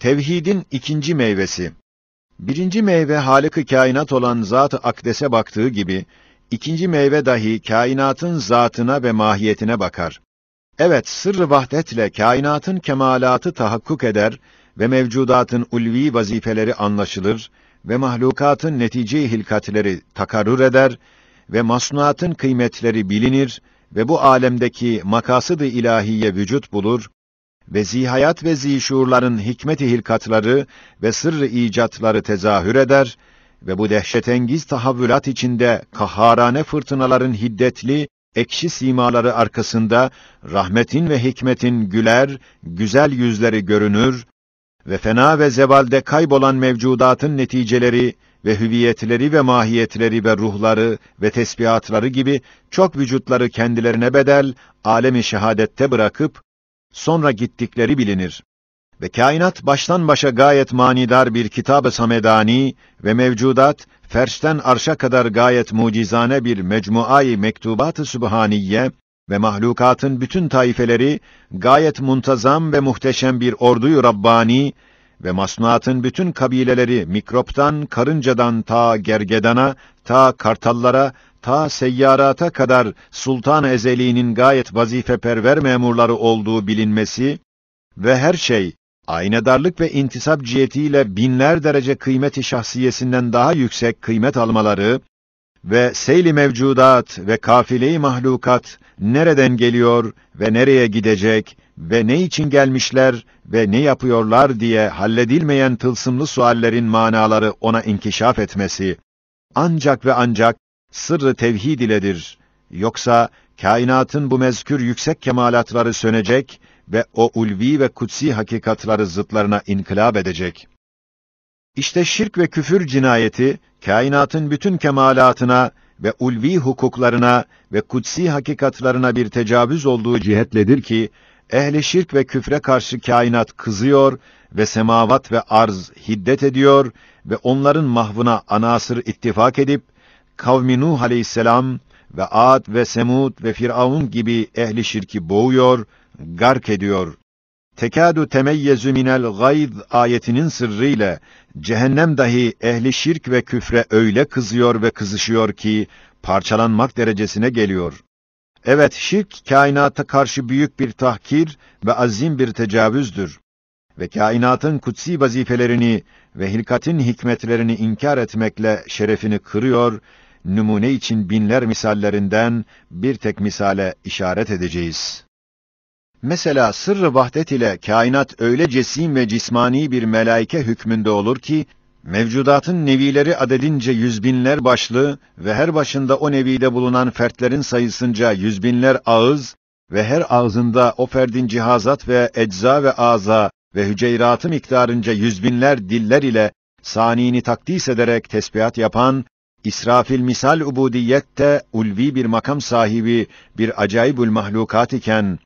Tevhidin ikinci meyvesi. Birinci meyve Halık-ı kainat olan Zat-ı Akdes'e baktığı gibi, ikinci meyve dahi kainatın zatına ve mahiyetine bakar. Evet, sırrı vahdetle kainatın kemalatı tahakkuk eder ve mevcudatın ulvi vazifeleri anlaşılır ve mahlukatın netice-i hilkatleri takarrur eder ve masnuatın kıymetleri bilinir ve bu alemdeki makası da ilahiye vücut bulur ve zihayat ve zişuurların hikmet-i hilkatları ve sırrı icatları tezahür eder ve bu dehşetengiz tahavvülat içinde kahharane fırtınaların hiddetli, ekşi simaları arkasında rahmetin ve hikmetin güler, güzel yüzleri görünür ve fena ve zebalde kaybolan mevcudatın neticeleri ve hüviyetleri ve mahiyetleri ve ruhları ve tesbihatları gibi çok vücutları kendilerine bedel alemi şehadette bırakıp sonra gittikleri bilinir. Ve kainat baştan başa gayet manidar bir kitab-ı samedani ve mevcudat, ferşten arşa kadar gayet mucizane bir mecmuai mektubat-ı sübhaniye ve mahlukatın bütün taifeleri gayet muntazam ve muhteşem bir orduyu Rabbani ve masnuatın bütün kabileleri mikroptan, karıncadan ta gergedana, ta kartallara, ta seyyarata kadar Sultan Ezeli'nin gayet vazifeperver memurları olduğu bilinmesi ve her şey aynadarlık ve intisap cihetiyle binler derece kıymeti şahsiyesinden daha yüksek kıymet almaları ve seyli mevcudat ve kafile-i mahlukat nereden geliyor ve nereye gidecek ve ne için gelmişler ve ne yapıyorlar diye halledilmeyen tılsımlı suallerin manaları ona inkişaf etmesi ancak ve ancak sırrı tevhid iledir. Yoksa kainatın bu mezkür yüksek kemalatları sönecek ve o ulvi ve kutsi hakikatları zıtlarına inkılap edecek. İşte şirk ve küfür cinayeti, kainatın bütün kemalatına ve ulvi hukuklarına ve kutsi hakikatlarına bir tecavüz olduğu cihetledir ki, ehli şirk ve küfre karşı kainat kızıyor ve semavat ve arz hiddet ediyor ve onların mahvına anasır ittifak edip, kavmi Nuh aleyhisselam ve Ad ve Semud ve Firavun gibi ehli şirki boğuyor, gark ediyor. Tekadu temeyyezu minel Gayd ayetinin sırrı ile cehennem dahi ehli şirk ve küfre öyle kızıyor ve kızışıyor ki parçalanmak derecesine geliyor. Evet, şirk kainata karşı büyük bir tahkir ve azim bir tecavüzdür. Ve kainatın kutsi vazifelerini ve hilkatin hikmetlerini inkar etmekle şerefini kırıyor numune için binler misallerinden bir tek misale işaret edeceğiz. Mesela sırrı vahdet ile kainat öyle cesim ve cismani bir melaike hükmünde olur ki, mevcudatın nevileri adedince yüzbinler başlı ve her başında o nevide bulunan fertlerin sayısınca yüzbinler ağız ve her ağzında o ferdin cihazat ve ecza ve aza ve hüceyratı miktarınca yüzbinler diller ile saniyini takdis ederek tesbihat yapan İsrafil misal ubudiyette ulvi bir makam sahibi bir acayibül mahlukat iken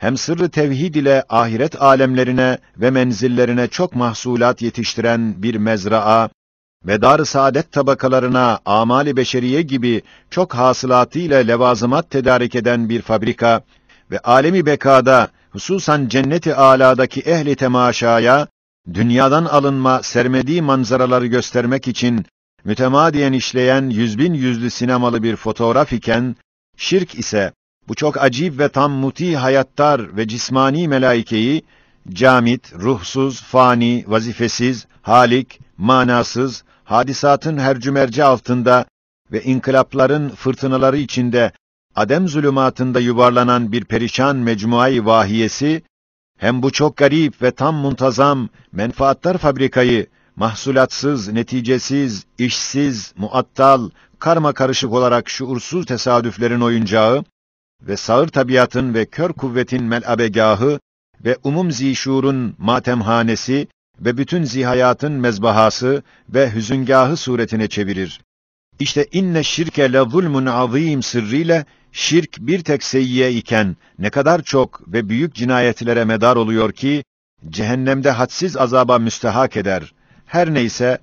hem sırrı tevhid ile ahiret alemlerine ve menzillerine çok mahsulat yetiştiren bir mezraa ve dar saadet tabakalarına amali beşeriye gibi çok hasılatıyla ile levazımat tedarik eden bir fabrika ve alemi bekada hususan cenneti aladaki ehli temaşaya dünyadan alınma sermediği manzaraları göstermek için mütemadiyen işleyen yüzbin yüzlü sinemalı bir fotoğraf iken, şirk ise bu çok acib ve tam muti hayattar ve cismani melaikeyi, camit, ruhsuz, fani, vazifesiz, halik, manasız, hadisatın her hercümerci altında ve inkılapların fırtınaları içinde, adem zulümatında yuvarlanan bir perişan mecmuayı vahiyesi, hem bu çok garip ve tam muntazam menfaatlar fabrikayı mahsulatsız, neticesiz, işsiz, muattal, karma karışık olarak şuursuz tesadüflerin oyuncağı ve sağır tabiatın ve kör kuvvetin melabegahı ve umum zişurun matemhanesi ve bütün zihayatın mezbahası ve hüzüngahı suretine çevirir. İşte inne şirke le zulmun azim sırrıyla şirk bir tek seyyiye iken ne kadar çok ve büyük cinayetlere medar oluyor ki cehennemde hadsiz azaba müstehak eder. Her neyse,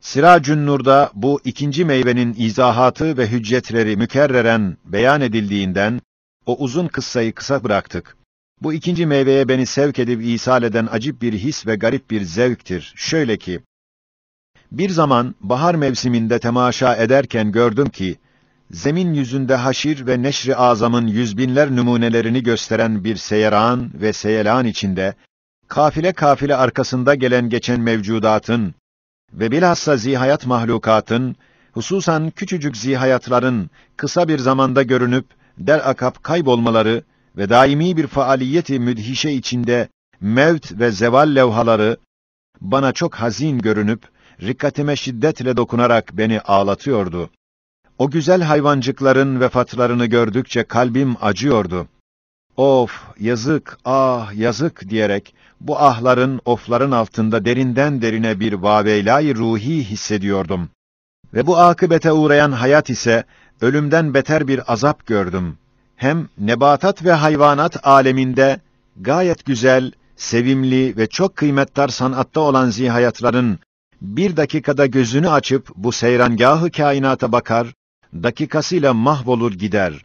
Siracün Nur'da bu ikinci meyvenin izahatı ve hüccetleri mükerreren beyan edildiğinden, o uzun kıssayı kısa bıraktık. Bu ikinci meyveye beni sevk edip isal eden acip bir his ve garip bir zevktir. Şöyle ki, bir zaman bahar mevsiminde temaşa ederken gördüm ki, zemin yüzünde haşir ve neşri azamın yüzbinler numunelerini gösteren bir seyeran ve seyelan içinde, kafile kafile arkasında gelen geçen mevcudatın ve bilhassa zihayat mahlukatın, hususan küçücük zihayatların kısa bir zamanda görünüp der akap kaybolmaları ve daimi bir faaliyeti müdhişe içinde mevt ve zeval levhaları bana çok hazin görünüp rikkatime şiddetle dokunarak beni ağlatıyordu. O güzel hayvancıkların vefatlarını gördükçe kalbim acıyordu of, yazık, ah, yazık diyerek bu ahların, ofların altında derinden derine bir vaveylay ruhi hissediyordum. Ve bu akıbete uğrayan hayat ise ölümden beter bir azap gördüm. Hem nebatat ve hayvanat aleminde gayet güzel, sevimli ve çok kıymetli sanatta olan zihayatların bir dakikada gözünü açıp bu seyrangahı kainata bakar, dakikasıyla mahvolur gider.''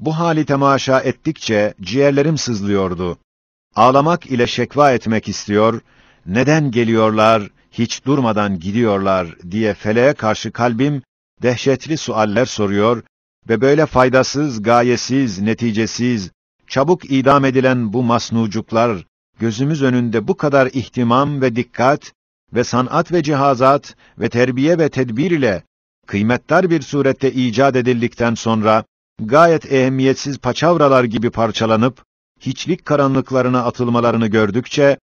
Bu hali temaşa ettikçe ciğerlerim sızlıyordu. Ağlamak ile şekva etmek istiyor, neden geliyorlar, hiç durmadan gidiyorlar diye feleğe karşı kalbim dehşetli sualler soruyor ve böyle faydasız, gayesiz, neticesiz, çabuk idam edilen bu masnucuklar, gözümüz önünde bu kadar ihtimam ve dikkat ve sanat ve cihazat ve terbiye ve tedbir ile kıymetdar bir surette icat edildikten sonra gayet ehemmiyetsiz paçavralar gibi parçalanıp, hiçlik karanlıklarına atılmalarını gördükçe,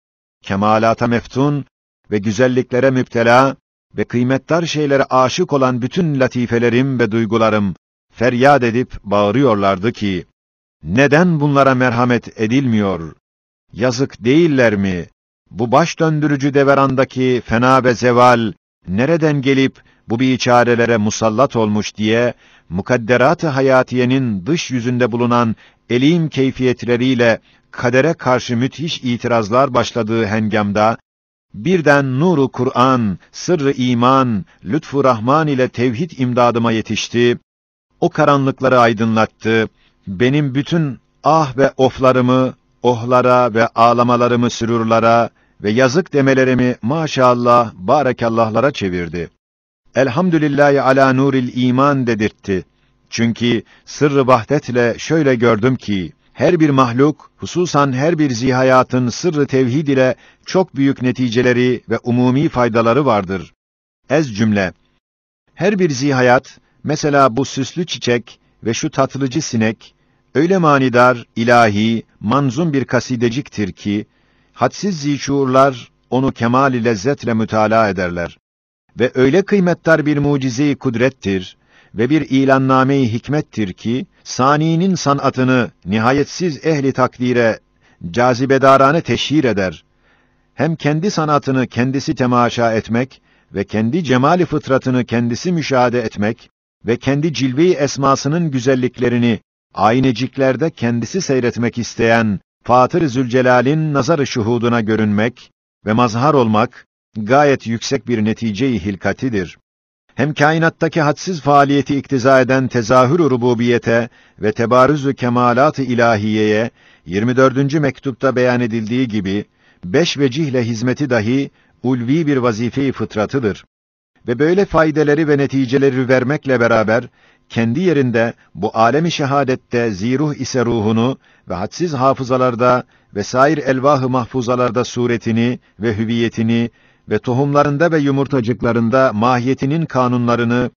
kemalata meftun ve güzelliklere müptela ve kıymetdar şeylere aşık olan bütün latifelerim ve duygularım, feryat edip bağırıyorlardı ki, neden bunlara merhamet edilmiyor? Yazık değiller mi? Bu baş döndürücü deverandaki fena ve zeval, nereden gelip bu biçarelere musallat olmuş diye mukadderat-ı hayatiyenin dış yüzünde bulunan elim keyfiyetleriyle kadere karşı müthiş itirazlar başladığı hengamda, birden nuru Kur'an, sırrı iman, lütfu Rahman ile tevhid imdadıma yetişti. O karanlıkları aydınlattı. Benim bütün ah ve oflarımı, ohlara ve ağlamalarımı sürurlara ve yazık demelerimi maşallah, barekallahlara çevirdi elhamdülillahi ala nuril iman dedirtti. Çünkü sırrı vahdetle şöyle gördüm ki, her bir mahluk, hususan her bir zihayatın sırrı tevhid ile çok büyük neticeleri ve umumi faydaları vardır. Ez cümle. Her bir zihayat, mesela bu süslü çiçek ve şu tatlıcı sinek, öyle manidar, ilahi, manzum bir kasideciktir ki, hadsiz zişuurlar onu kemal-i lezzetle mütala ederler ve öyle kıymetdar bir mucize kudrettir ve bir ilanname-i hikmettir ki saninin sanatını nihayetsiz ehli takdire cazibedarane teşhir eder. Hem kendi sanatını kendisi temaşa etmek ve kendi cemali fıtratını kendisi müşahede etmek ve kendi cilve esmasının güzelliklerini ayneciklerde kendisi seyretmek isteyen Fatır Zülcelal'in nazarı şuhuduna görünmek ve mazhar olmak gayet yüksek bir netice-i hilkatidir. Hem kainattaki hadsiz faaliyeti iktiza eden tezahür-ü rububiyete ve tebarüz-ü kemalat-ı ilahiyeye 24. mektupta beyan edildiği gibi beş vecihle hizmeti dahi ulvi bir vazife-i fıtratıdır. Ve böyle faydeleri ve neticeleri vermekle beraber kendi yerinde bu alemi şehadette ziruh ise ruhunu ve hadsiz hafızalarda vesair elvah-ı mahfuzalarda suretini ve hüviyetini ve tohumlarında ve yumurtacıklarında mahiyetinin kanunlarını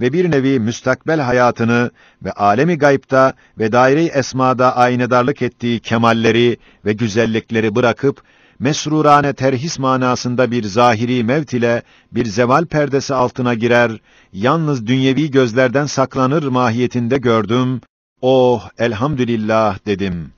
ve bir nevi müstakbel hayatını ve alemi gayipta ve daire-i esmada aynedarlık ettiği kemalleri ve güzellikleri bırakıp mesrurane terhis manasında bir zahiri mevt ile bir zeval perdesi altına girer, yalnız dünyevi gözlerden saklanır mahiyetinde gördüm. Oh elhamdülillah dedim.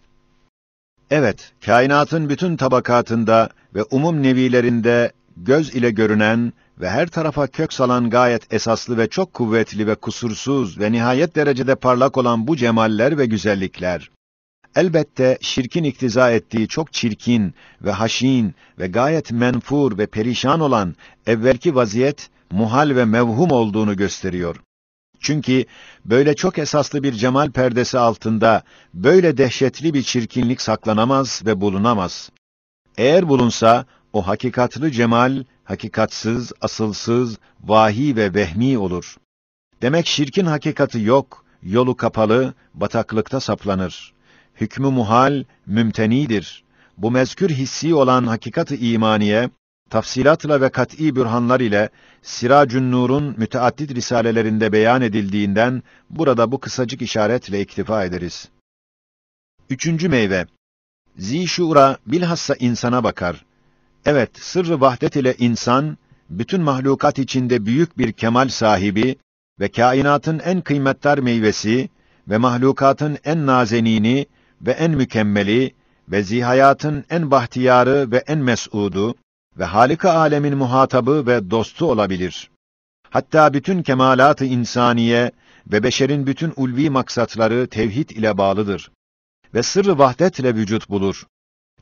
Evet, kainatın bütün tabakatında ve umum nevilerinde göz ile görünen ve her tarafa kök salan gayet esaslı ve çok kuvvetli ve kusursuz ve nihayet derecede parlak olan bu cemaller ve güzellikler, elbette şirkin iktiza ettiği çok çirkin ve haşin ve gayet menfur ve perişan olan evvelki vaziyet, muhal ve mevhum olduğunu gösteriyor. Çünkü böyle çok esaslı bir cemal perdesi altında böyle dehşetli bir çirkinlik saklanamaz ve bulunamaz. Eğer bulunsa o hakikatlı cemal, hakikatsız, asılsız, vahi ve vehmi olur. Demek şirkin hakikati yok, yolu kapalı, bataklıkta saplanır. Hükmü muhal, mümtenidir. Bu mezkür hissi olan hakikat-ı imaniye, tafsilatla ve kat'î bürhanlar ile Siracün Nur'un müteaddit risalelerinde beyan edildiğinden burada bu kısacık işaretle iktifa ederiz. Üçüncü meyve Zişura bilhassa insana bakar. Evet, sırrı vahdet ile insan, bütün mahlukat içinde büyük bir kemal sahibi ve kainatın en kıymetli meyvesi ve mahlukatın en nazenini ve en mükemmeli ve zihayatın en bahtiyarı ve en mesudu ve halika alemin muhatabı ve dostu olabilir. Hatta bütün kemalat-ı insaniye ve beşerin bütün ulvi maksatları tevhid ile bağlıdır ve sırrı vahdetle vücut bulur.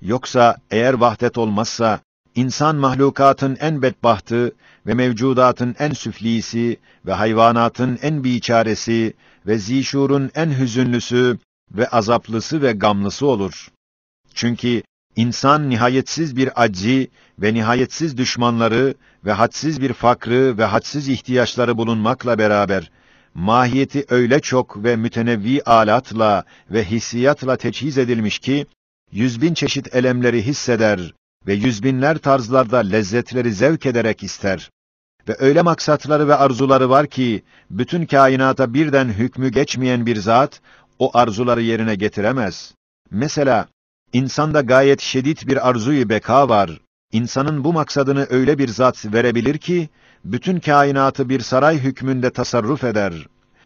Yoksa eğer vahdet olmazsa İnsan mahlukatın en bedbahtı ve mevcudatın en süflisi ve hayvanatın en biçaresi ve zişurun en hüzünlüsü ve azaplısı ve gamlısı olur. Çünkü insan nihayetsiz bir aczi ve nihayetsiz düşmanları ve hadsiz bir fakrı ve hadsiz ihtiyaçları bulunmakla beraber mahiyeti öyle çok ve mütenevvi alatla ve hissiyatla teçhiz edilmiş ki yüz bin çeşit elemleri hisseder ve yüzbinler tarzlarda lezzetleri zevk ederek ister. Ve öyle maksatları ve arzuları var ki, bütün kainata birden hükmü geçmeyen bir zat, o arzuları yerine getiremez. Mesela, insanda gayet şiddet bir arzuyu beka var. İnsanın bu maksadını öyle bir zat verebilir ki, bütün kainatı bir saray hükmünde tasarruf eder.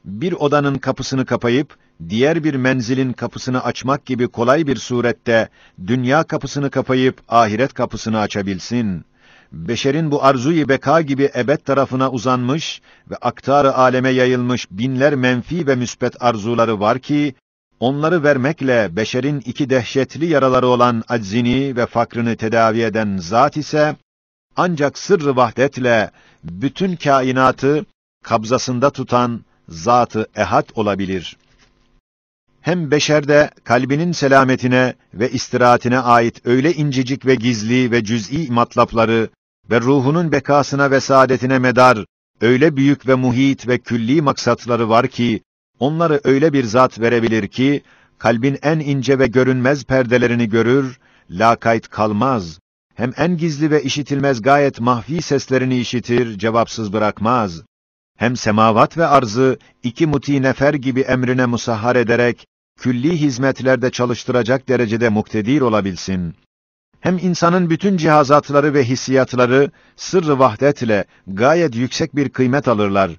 Bir odanın kapısını kapayıp, diğer bir menzilin kapısını açmak gibi kolay bir surette dünya kapısını kapayıp ahiret kapısını açabilsin. Beşerin bu arzuyu beka gibi ebed tarafına uzanmış ve aktarı aleme yayılmış binler menfi ve müspet arzuları var ki onları vermekle beşerin iki dehşetli yaraları olan aczini ve fakrını tedavi eden zat ise ancak sırrı vahdetle bütün kainatı kabzasında tutan zatı ehad olabilir hem beşerde kalbinin selametine ve istirahatine ait öyle incecik ve gizli ve cüz'i matlapları ve ruhunun bekasına ve saadetine medar öyle büyük ve muhit ve külli maksatları var ki onları öyle bir zat verebilir ki kalbin en ince ve görünmez perdelerini görür, lakayt kalmaz. Hem en gizli ve işitilmez gayet mahfi seslerini işitir, cevapsız bırakmaz hem semavat ve arzı iki muti nefer gibi emrine musahhar ederek külli hizmetlerde çalıştıracak derecede muktedir olabilsin. Hem insanın bütün cihazatları ve hissiyatları sırrı vahdet ile gayet yüksek bir kıymet alırlar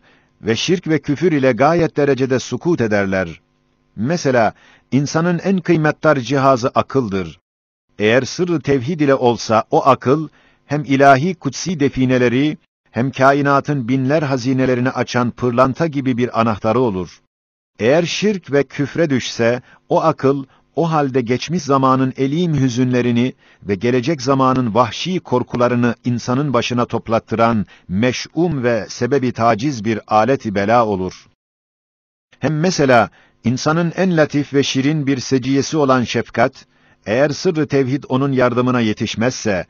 ve şirk ve küfür ile gayet derecede sukut ederler. Mesela insanın en kıymetli cihazı akıldır. Eğer sırrı tevhid ile olsa o akıl hem ilahi kutsi defineleri hem kainatın binler hazinelerini açan pırlanta gibi bir anahtarı olur. Eğer şirk ve küfre düşse, o akıl, o halde geçmiş zamanın elim hüzünlerini ve gelecek zamanın vahşi korkularını insanın başına toplattıran meş'um ve sebebi taciz bir alet-i bela olur. Hem mesela insanın en latif ve şirin bir seciyesi olan şefkat, eğer sırrı tevhid onun yardımına yetişmezse,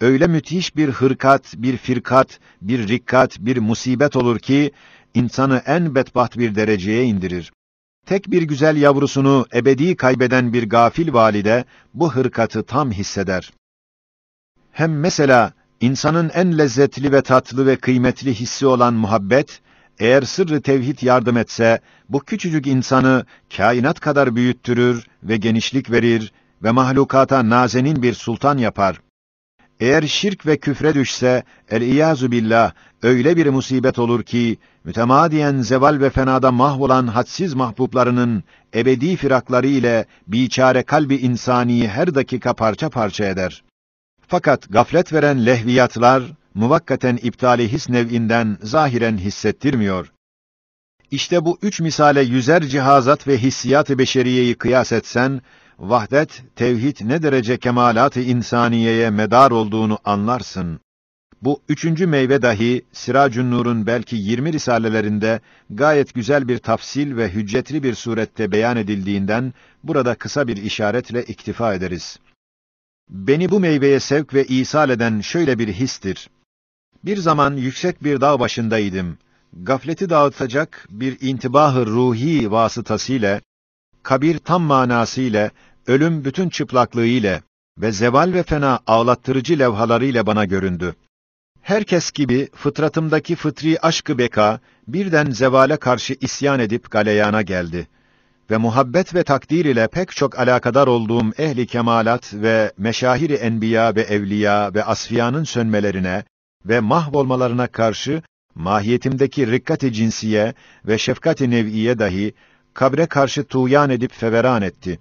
öyle müthiş bir hırkat, bir firkat, bir rikkat, bir musibet olur ki, insanı en bedbaht bir dereceye indirir. Tek bir güzel yavrusunu ebedi kaybeden bir gafil valide bu hırkatı tam hisseder. Hem mesela insanın en lezzetli ve tatlı ve kıymetli hissi olan muhabbet, eğer sırrı tevhid yardım etse, bu küçücük insanı kainat kadar büyüttürür ve genişlik verir ve mahlukata nazenin bir sultan yapar. Eğer şirk ve küfre düşse, el-iyazu billah, öyle bir musibet olur ki, mütemadiyen zeval ve fenada mahvolan hadsiz mahbublarının ebedi firakları ile biçare kalbi insaniyi her dakika parça parça eder. Fakat gaflet veren lehviyatlar, muvakkaten iptali his nev'inden zahiren hissettirmiyor. İşte bu üç misale yüzer cihazat ve hissiyat-ı beşeriyeyi kıyas etsen, vahdet, tevhid ne derece kemalat-ı insaniyeye medar olduğunu anlarsın. Bu üçüncü meyve dahi Siracun Nur'un belki yirmi risalelerinde gayet güzel bir tafsil ve hüccetli bir surette beyan edildiğinden burada kısa bir işaretle iktifa ederiz. Beni bu meyveye sevk ve isal eden şöyle bir histir. Bir zaman yüksek bir dağ başındaydım. Gafleti dağıtacak bir intibahı ruhi vasıtasıyla kabir tam manasıyla ölüm bütün çıplaklığıyla ve zeval ve fena ağlattırıcı levhalarıyla bana göründü. Herkes gibi fıtratımdaki fıtri aşkı beka, birden zevale karşı isyan edip galeyana geldi. Ve muhabbet ve takdir ile pek çok alakadar olduğum ehli kemalat ve meşahiri enbiya ve evliya ve asfiyanın sönmelerine ve mahvolmalarına karşı mahiyetimdeki rikat-i cinsiye ve şefkat-i nev'iye dahi kabre karşı tuyan edip feveran etti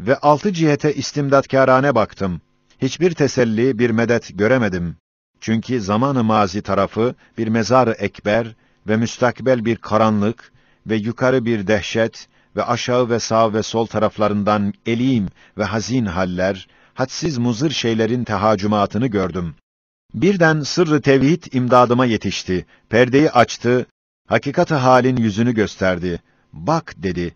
ve altı cihete istimdatkârane baktım. Hiçbir teselli, bir medet göremedim. Çünkü zamanı mazi tarafı bir mezar ekber ve müstakbel bir karanlık ve yukarı bir dehşet ve aşağı ve sağ ve sol taraflarından elim ve hazin haller, hadsiz muzır şeylerin tehacümatını gördüm. Birden sırrı tevhid imdadıma yetişti. Perdeyi açtı, hakikati halin yüzünü gösterdi. Bak dedi,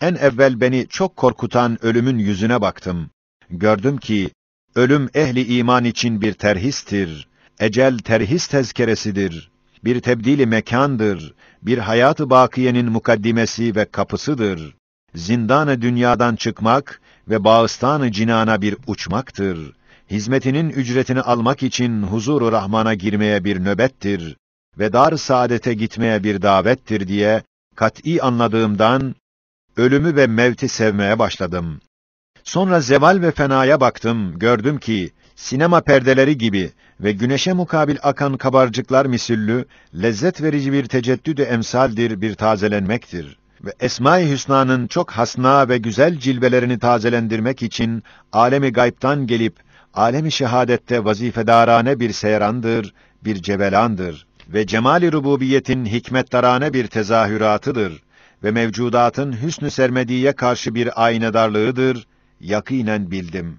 en evvel beni çok korkutan ölümün yüzüne baktım. Gördüm ki, ölüm ehli iman için bir terhistir, ecel terhis tezkeresidir, bir tebdili mekandır, bir hayatı bakiyenin mukaddimesi ve kapısıdır. Zindanı dünyadan çıkmak ve bağıstanı cinana bir uçmaktır. Hizmetinin ücretini almak için huzuru rahmana girmeye bir nöbettir ve dar saadete gitmeye bir davettir diye kat'î anladığımdan ölümü ve mevti sevmeye başladım. Sonra zeval ve fenaya baktım, gördüm ki, sinema perdeleri gibi ve güneşe mukabil akan kabarcıklar misillü, lezzet verici bir teceddüdü emsaldir, bir tazelenmektir. Ve Esma-i Hüsna'nın çok hasna ve güzel cilvelerini tazelendirmek için, alemi gayptan gelip, alemi şehadette vazifedarane bir seyrandır, bir cebelandır ve cemali rububiyetin hikmet darane bir tezahüratıdır ve mevcudatın hüsnü sermediye karşı bir aynadarlığıdır, yakinen bildim.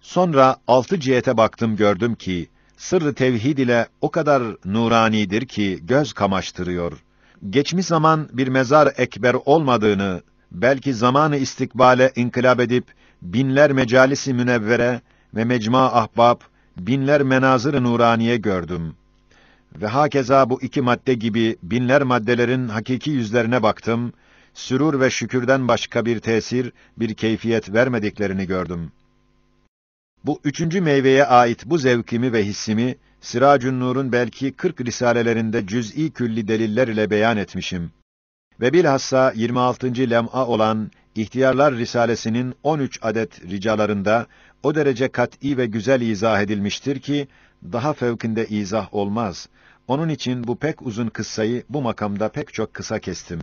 Sonra altı cihete baktım gördüm ki, sırrı tevhid ile o kadar nuranidir ki göz kamaştırıyor. Geçmiş zaman bir mezar ekber olmadığını, belki zamanı istikbale inkılap edip, binler mecalisi münevvere ve mecma ahbab, binler menazır-ı nuraniye gördüm.'' Ve hakeza bu iki madde gibi binler maddelerin hakiki yüzlerine baktım, sürur ve şükürden başka bir tesir, bir keyfiyet vermediklerini gördüm. Bu üçüncü meyveye ait bu zevkimi ve hissimi, Siracun Nur'un belki 40 risalelerinde cüz'i külli deliller ile beyan etmişim. Ve bilhassa 26. lem'a olan İhtiyarlar Risalesi'nin 13 adet ricalarında o derece kat'î ve güzel izah edilmiştir ki, daha fevkinde izah olmaz. Onun için bu pek uzun kıssayı bu makamda pek çok kısa kestim.